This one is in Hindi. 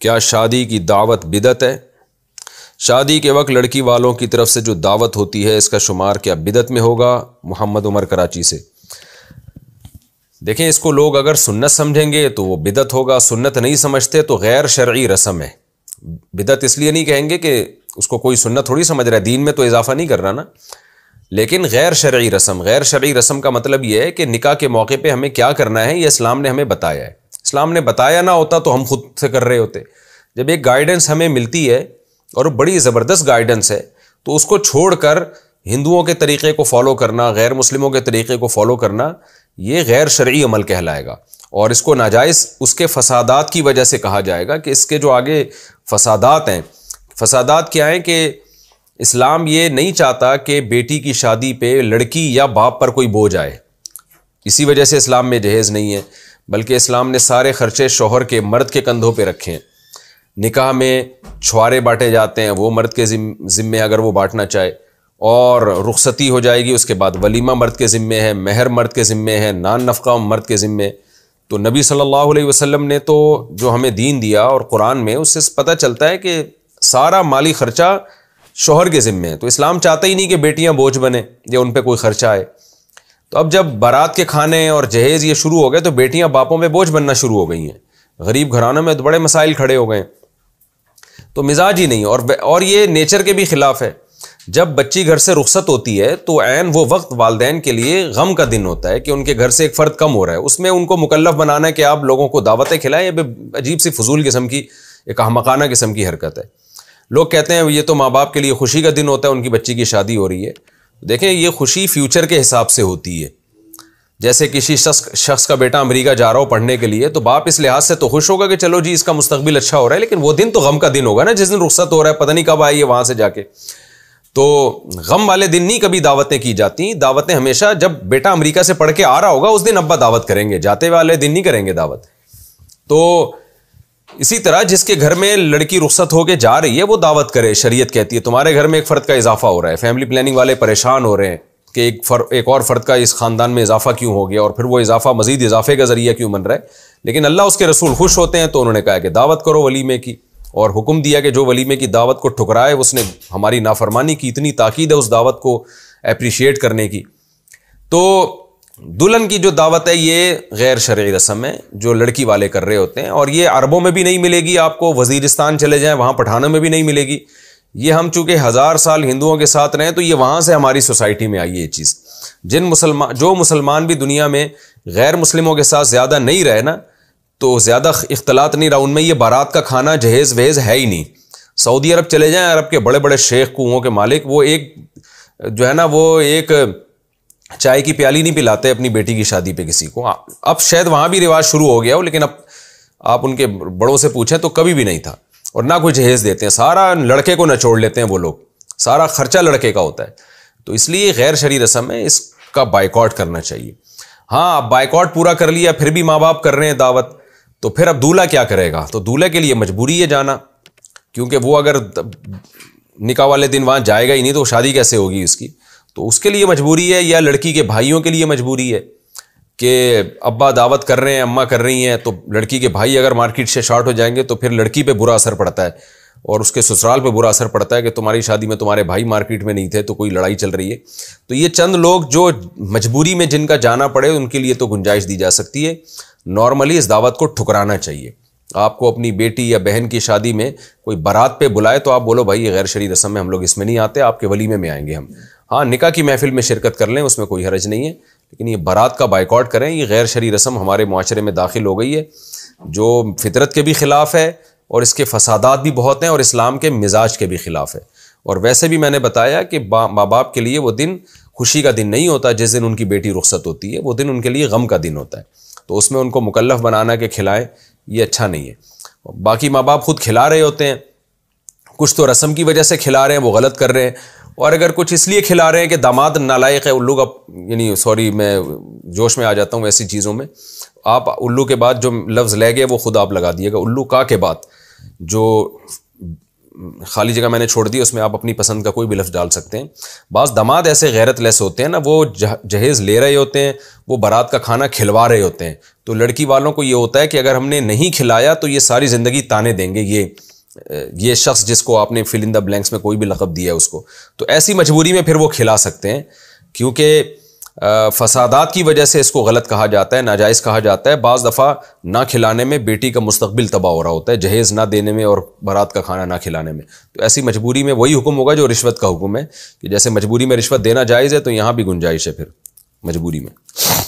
क्या शादी की दावत बिदत है शादी के वक्त लड़की वालों की तरफ से जो दावत होती है इसका शुमार क्या बिदत में होगा मोहम्मद उमर कराची से देखें इसको लोग अगर सुन्नत समझेंगे तो वो बिदत होगा सुन्नत नहीं समझते तो गैर शर्य रस्म है बिदत इसलिए नहीं कहेंगे कि उसको कोई सुन्नत थोड़ी समझ रहा है दीन में तो इजाफा नहीं कर रहा ना लेकिन गैर शर्य रस्म गैर शर्य रस्म का मतलब ये है कि निका के मौके पर हमें क्या करना है ये इस्लाम ने हमें बताया है इस्लाम ने बताया ना होता तो हम खुद से कर रहे होते जब एक गाइडेंस हमें मिलती है और बड़ी ज़बरदस्त गाइडेंस है तो उसको छोड़ कर हिंदुओं के तरीक़े को फॉलो करना गैर मुस्लिमों के तरीक़े को फॉलो करना ये गैर शर्य अमल कहलाएगा और इसको नाजायज़ उसके फसादात की वजह से कहा जाएगा कि इसके जो आगे फसादात हैं फसादात क्या हैं कि इस्लाम ये नहीं चाहता कि बेटी की शादी पर लड़की या बाप पर कोई बोझ आए इसी वजह से इस्लाम में जहेज़ नहीं है बल्कि इस्लाम ने सारे खर्चे शोहर के मर्द के कंधों पर रखे हैं निकाह में छुआरे बांटे जाते हैं वो मर्द के ज़िम्मे अगर वो बांटना चाहे और रुखसती हो जाएगी उसके बाद वलीमा मर्द के ज़िम्मे है महर मर्द के ज़िम्मे है नान नफ़ा मर्द के ज़िम्मे तो नबी सल्लल्लाहु अलैहि वसल्लम ने तो जो हमें दीन दिया और कुरान में उससे पता चलता है कि सारा माली ख़र्चा शोहर के ज़िम्मे है तो इस्लाम चाहता ही नहीं कि बेटियाँ बोझ बने या उन पर कोई ख़र्चा आए तो अब जब बारात के खाने और जहेज ये शुरू हो गए तो बेटियां बापों में बोझ बनना शुरू हो गई हैं गरीब घरानों में तो बड़े मसाइल खड़े हो गए तो मिजाज ही नहीं और और ये नेचर के भी ख़िलाफ़ है जब बच्ची घर से रुख्सत होती है तो ऐन वो वक्त वालदेन के लिए गम का दिन होता है कि उनके घर से एक फ़र्द कम हो रहा है उसमें उनको मुकलफ बनाना है कि आप लोगों को दावतें खिलाएं ये अजीब सी फजूल किस्म की एक अहमकाना किस्म की हरकत है लोग कहते हैं ये तो माँ बाप के लिए खुशी का दिन होता है उनकी बच्ची की शादी हो रही है देखें ये खुशी फ्यूचर के हिसाब से होती है जैसे किसी शख्स शख्स का बेटा अमेरिका जा रहा हो पढ़ने के लिए तो बाप इस लिहाज से तो खुश होगा कि चलो जी इसका मुस्तबिल अच्छा हो रहा है लेकिन वो दिन तो गम का दिन होगा ना जिस दिन रुख्सत हो रहा है पता नहीं कब आई है वहाँ से जाके तो गम वाले दिन नहीं कभी दावतें की जाती दावतें हमेशा जब बेटा अमरीका से पढ़ के आ रहा होगा उस दिन अब्बा दावत करेंगे जाते वाले दिन नहीं करेंगे दावत तो इसी तरह जिसके घर में लड़की रुख्सत होकर जा रही है वो दावत करे शरीयत कहती है तुम्हारे घर में एक फ़र्द का इजाफा हो रहा है फैमिली प्लानिंग वाले परेशान हो रहे हैं कि एक फर एक और फ़र्द का इस ख़ानदान में इजाफा क्यों हो गया और फिर वो इजाफा मजीद इजाफे का ज़रिया क्यों बन रहा है लेकिन अल्लाह उसके रसूल खुश होते हैं तो उन्होंने कहा कि दावत करो वलीमे की और हुक्म दिया कि जो वलीमे की दावत को ठुकराए उसने हमारी नाफरमानी की इतनी ताकीद है उस दावत को अप्रिशिएट करने की तो दुल्हन की जो दावत है ये गैर शर्य रस्म है जो लड़की वाले कर रहे होते हैं और ये अरबों में भी नहीं मिलेगी आपको वजीरिस्तान चले जाएं वहाँ पठानों में भी नहीं मिलेगी ये हम चूँकि हज़ार साल हिंदुओं के साथ रहें तो ये वहाँ से हमारी सोसाइटी में आई है ये चीज़ जिन मुसलमान जो मुसलमान भी दुनिया में गैर मुस्लिमों के साथ ज़्यादा नहीं रहे ना तो ज़्यादा इख्तलात नहीं रहा उनमें ये बारात का खाना जहेज़ वहेज़ है ही नहीं सऊदी अरब चले जाएँ अरब के बड़े बड़े शेख कुओं के मालिक वो एक जो है ना वो एक चाय की प्याली नहीं पिलाते अपनी बेटी की शादी पे किसी को हाँ, अब शायद वहाँ भी रिवाज शुरू हो गया हो लेकिन अब आप उनके बड़ों से पूछें तो कभी भी नहीं था और ना कोई जहेज देते हैं सारा लड़के को नचोड़ लेते हैं वो लोग सारा खर्चा लड़के का होता है तो इसलिए गैर शरी रस्म है इसका बाइकआउट करना चाहिए हाँ आप बाइकआउट पूरा कर लिया फिर भी माँ बाप कर रहे हैं दावत तो फिर अब दूल्हा क्या करेगा तो दूल्हे के लिए मजबूरी है जाना क्योंकि वो अगर निका वाले दिन वहाँ जाएगा ही नहीं तो शादी कैसे होगी उसकी तो उसके लिए मजबूरी है या लड़की के भाइयों के लिए मजबूरी है कि अब्बा दावत कर रहे हैं अम्मा कर रही हैं तो लड़की के भाई अगर मार्केट से शॉर्ट हो जाएंगे तो फिर लड़की पे बुरा असर पड़ता है और उसके ससुराल पे बुरा असर पड़ता है कि तुम्हारी शादी में तुम्हारे भाई मार्केट में नहीं थे तो कोई लड़ाई चल रही है तो ये चंद लोग जो मजबूरी में जिनका जाना पड़े उनके लिए तो गुंजाइश दी जा सकती है नॉर्मली इस दावत को ठुकराना चाहिए आपको अपनी बेटी या बहन की शादी में कोई बारात पे बुलाए तो आप बोलो भाई ये गैर शरी रस्म में हम लोग इसमें नहीं आते आपके वलीमे में आएंगे हम हाँ निका की महफिल में शिरकत कर लें उसमें कोई हरज नहीं है लेकिन ये बारात का बाइकआउट करें ये गैर शरी रस्म हमारे माशरे में दाखिल हो गई है जो फितरत के भी ख़िलाफ़ है और इसके फसादात भी बहुत हैं और इस्लाम के मिजाज के भी ख़िलाफ़ है और वैसे भी मैंने बताया कि माँ बाप के लिए वो दिन खुशी का दिन नहीं होता जिस दिन उनकी बेटी रुख्सत होती है वो दिन उनके लिए गम का दिन होता है तो उसमें उनको मुकलफ बनाना के खिलाएं ये अच्छा नहीं है बाकी माँ बाप खुद खिला रहे होते हैं कुछ तो रस्म की वजह से खिला रहे हैं वो गलत कर रहे हैं और अगर कुछ इसलिए खिला रहे हैं कि दामाद नालायक है उल्लू का यानी सॉरी मैं जोश में आ जाता हूँ ऐसी चीज़ों में आप उल्लू के बाद जो लफ्ज़ ले गए वो खुद आप लगा दिएगा उल्लू का के बाद जो खाली जगह मैंने छोड़ दी उसमें आप अपनी पसंद का कोई भी लफ्ज़ डाल सकते हैं बाज़ दामाद ऐसे गैरत लेस होते हैं ना वो जह, जहेज़ ले रहे होते हैं वो बारात का खाना खिलवा रहे होते हैं तो लड़की वालों को ये होता है कि अगर हमने नहीं खिलाया तो ये सारी ज़िंदगी ताने देंगे ये ये शख्स जिसको आपने फिल इन द ब्लैंक्स में कोई भी लकब दिया है उसको तो ऐसी मजबूरी में फिर वो खिला सकते हैं क्योंकि फसादात की वजह से इसको गलत कहा जाता है नाजायज़ कहा जाता है बज़ दफ़ा ना खिलाने में बेटी का मुस्तबिल तबाह हो रहा होता है जहेज़ ना देने में और बारात का खाना ना खिलाने में तो ऐसी मजबूरी में वही हुक्म होगा जो रिश्वत का हुक्म है कि जैसे मजबूरी में रिश्वत देना जायज़ है तो यहाँ भी गुंजाइश है फिर मजबूरी में